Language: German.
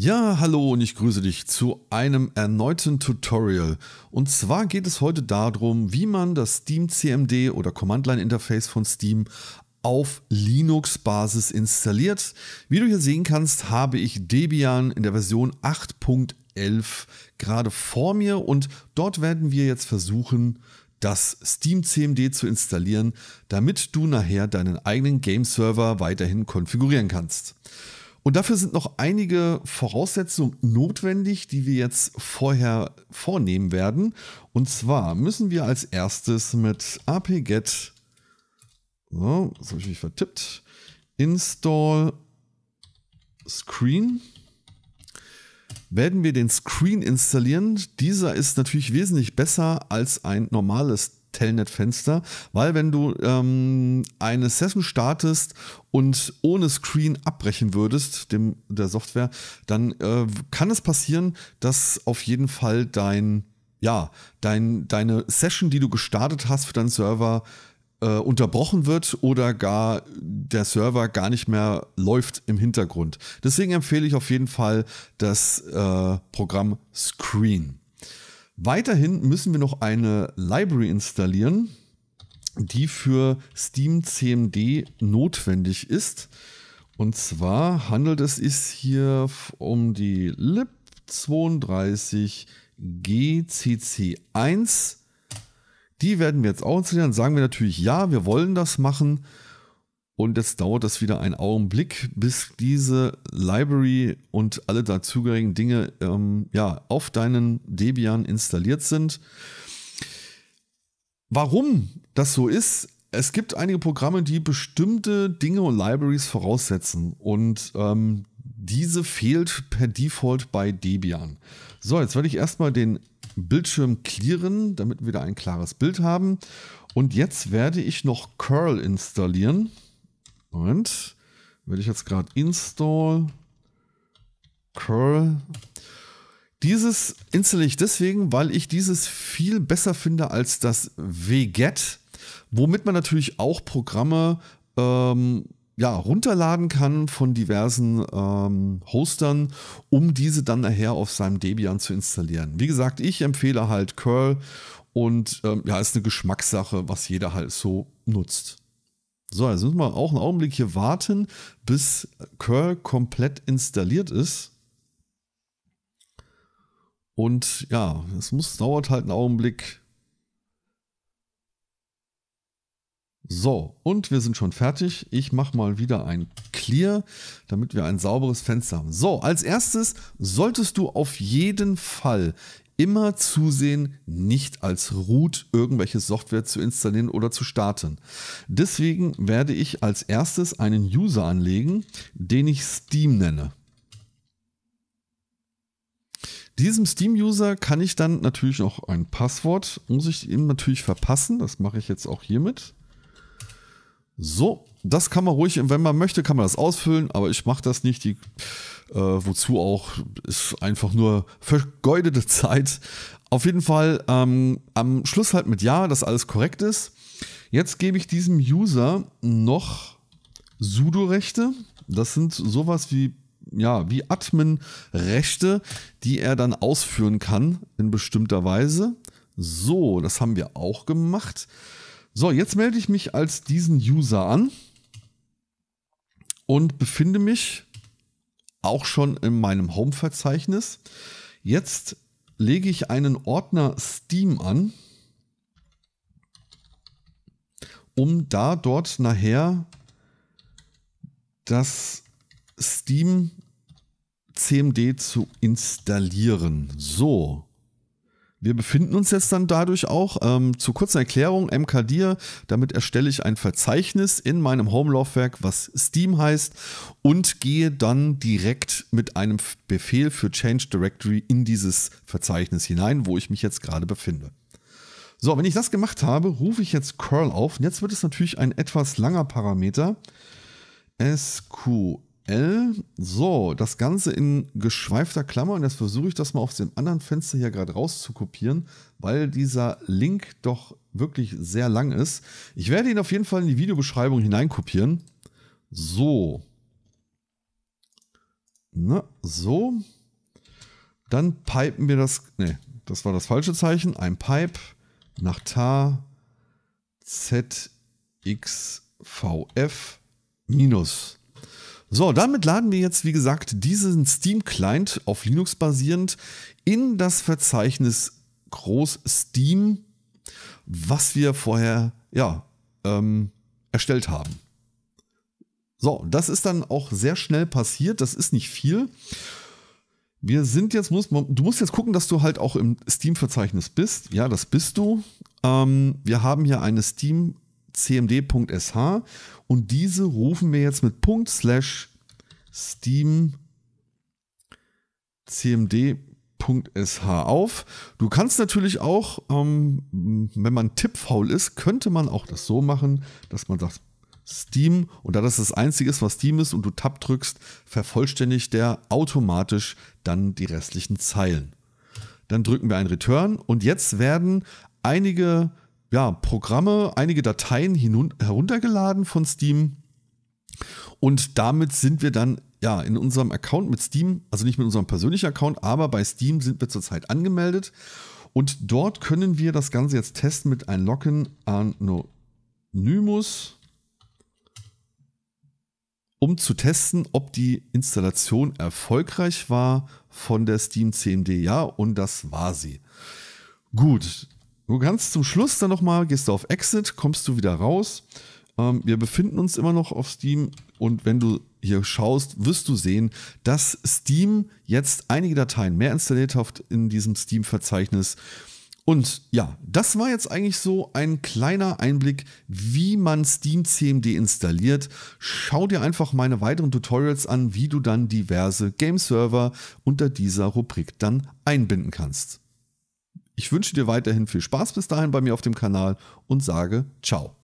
Ja, hallo und ich grüße dich zu einem erneuten Tutorial. Und zwar geht es heute darum, wie man das Steam CMD oder Command Line Interface von Steam auf Linux-Basis installiert. Wie du hier sehen kannst, habe ich Debian in der Version 8.11 gerade vor mir und dort werden wir jetzt versuchen, das Steam CMD zu installieren, damit du nachher deinen eigenen Game-Server weiterhin konfigurieren kannst. Und dafür sind noch einige Voraussetzungen notwendig, die wir jetzt vorher vornehmen werden. Und zwar müssen wir als erstes mit apt-get, so, das habe ich mich vertippt, install screen, werden wir den Screen installieren. Dieser ist natürlich wesentlich besser als ein normales Telnet-Fenster, weil wenn du ähm, eine Session startest und ohne Screen abbrechen würdest, dem, der Software, dann äh, kann es passieren, dass auf jeden Fall dein, ja, dein, deine Session, die du gestartet hast für deinen Server, äh, unterbrochen wird oder gar der Server gar nicht mehr läuft im Hintergrund. Deswegen empfehle ich auf jeden Fall das äh, Programm Screen. Weiterhin müssen wir noch eine Library installieren, die für Steam CMD notwendig ist. Und zwar handelt es sich hier um die lib32gcc1. Die werden wir jetzt auch installieren. Sagen wir natürlich ja, wir wollen das machen. Und jetzt dauert das wieder einen Augenblick, bis diese Library und alle dazugehörigen Dinge ähm, ja, auf deinen Debian installiert sind. Warum das so ist, es gibt einige Programme, die bestimmte Dinge und Libraries voraussetzen. Und ähm, diese fehlt per Default bei Debian. So, jetzt werde ich erstmal den Bildschirm clearen, damit wir da ein klares Bild haben. Und jetzt werde ich noch Curl installieren. Moment. Werde ich jetzt gerade install curl. Dieses installe ich deswegen, weil ich dieses viel besser finde als das wget, womit man natürlich auch Programme ähm, ja, runterladen kann von diversen ähm, Hostern, um diese dann nachher auf seinem Debian zu installieren. Wie gesagt, ich empfehle halt curl und ähm, ja, ist eine Geschmackssache, was jeder halt so nutzt. So, jetzt müssen wir auch einen Augenblick hier warten, bis curl komplett installiert ist. Und ja, es muss, dauert halt einen Augenblick. So, und wir sind schon fertig. Ich mache mal wieder ein Clear, damit wir ein sauberes Fenster haben. So, als erstes solltest du auf jeden Fall immer zusehen, nicht als Root irgendwelche Software zu installieren oder zu starten. Deswegen werde ich als erstes einen User anlegen, den ich Steam nenne. Diesem Steam-User kann ich dann natürlich noch ein Passwort, muss ich ihm natürlich verpassen, das mache ich jetzt auch hiermit. So, das kann man ruhig, wenn man möchte, kann man das ausfüllen, aber ich mache das nicht. Die äh, wozu auch ist einfach nur vergeudete Zeit. Auf jeden Fall ähm, am Schluss halt mit Ja, dass alles korrekt ist. Jetzt gebe ich diesem User noch Sudo-Rechte. Das sind sowas wie, ja, wie Admin-Rechte, die er dann ausführen kann in bestimmter Weise. So, das haben wir auch gemacht. So, jetzt melde ich mich als diesen User an und befinde mich auch schon in meinem Home-Verzeichnis. Jetzt lege ich einen Ordner Steam an, um da dort nachher das Steam CMD zu installieren. So. Wir befinden uns jetzt dann dadurch auch, ähm, zur kurzen Erklärung, MKDIR, damit erstelle ich ein Verzeichnis in meinem Home-Laufwerk, was Steam heißt, und gehe dann direkt mit einem Befehl für Change Directory in dieses Verzeichnis hinein, wo ich mich jetzt gerade befinde. So, wenn ich das gemacht habe, rufe ich jetzt curl auf. Und jetzt wird es natürlich ein etwas langer Parameter. SQL L. So, das Ganze in geschweifter Klammer und jetzt versuche ich das mal aus dem anderen Fenster hier gerade raus zu kopieren, weil dieser Link doch wirklich sehr lang ist. Ich werde ihn auf jeden Fall in die Videobeschreibung hineinkopieren. So. Na, so. Dann pipen wir das, Ne, das war das falsche Zeichen. Ein Pipe nach tar zxvf minus. So, damit laden wir jetzt, wie gesagt, diesen Steam-Client auf Linux basierend in das Verzeichnis Groß Steam, was wir vorher ja, ähm, erstellt haben. So, das ist dann auch sehr schnell passiert. Das ist nicht viel. Wir sind jetzt, musst, du musst jetzt gucken, dass du halt auch im Steam-Verzeichnis bist. Ja, das bist du. Ähm, wir haben hier eine Steam- cmd.sh und diese rufen wir jetzt mit Punkt slash steam cmd.sh auf. Du kannst natürlich auch, ähm, wenn man tippfaul ist, könnte man auch das so machen, dass man sagt Steam und da das das einzige ist, was Steam ist und du Tab drückst, vervollständigt der automatisch dann die restlichen Zeilen. Dann drücken wir ein Return und jetzt werden einige ja, Programme, einige Dateien heruntergeladen von Steam. Und damit sind wir dann ja in unserem Account mit Steam, also nicht mit unserem persönlichen Account, aber bei Steam sind wir zurzeit angemeldet. Und dort können wir das Ganze jetzt testen mit einem Login Anonymous, um zu testen, ob die Installation erfolgreich war von der Steam CMD. Ja, und das war sie. Gut, Du kannst zum Schluss dann nochmal, gehst du auf Exit, kommst du wieder raus. Ähm, wir befinden uns immer noch auf Steam und wenn du hier schaust, wirst du sehen, dass Steam jetzt einige Dateien mehr installiert hat in diesem Steam-Verzeichnis. Und ja, das war jetzt eigentlich so ein kleiner Einblick, wie man Steam CMD installiert. Schau dir einfach meine weiteren Tutorials an, wie du dann diverse Game-Server unter dieser Rubrik dann einbinden kannst. Ich wünsche dir weiterhin viel Spaß bis dahin bei mir auf dem Kanal und sage ciao.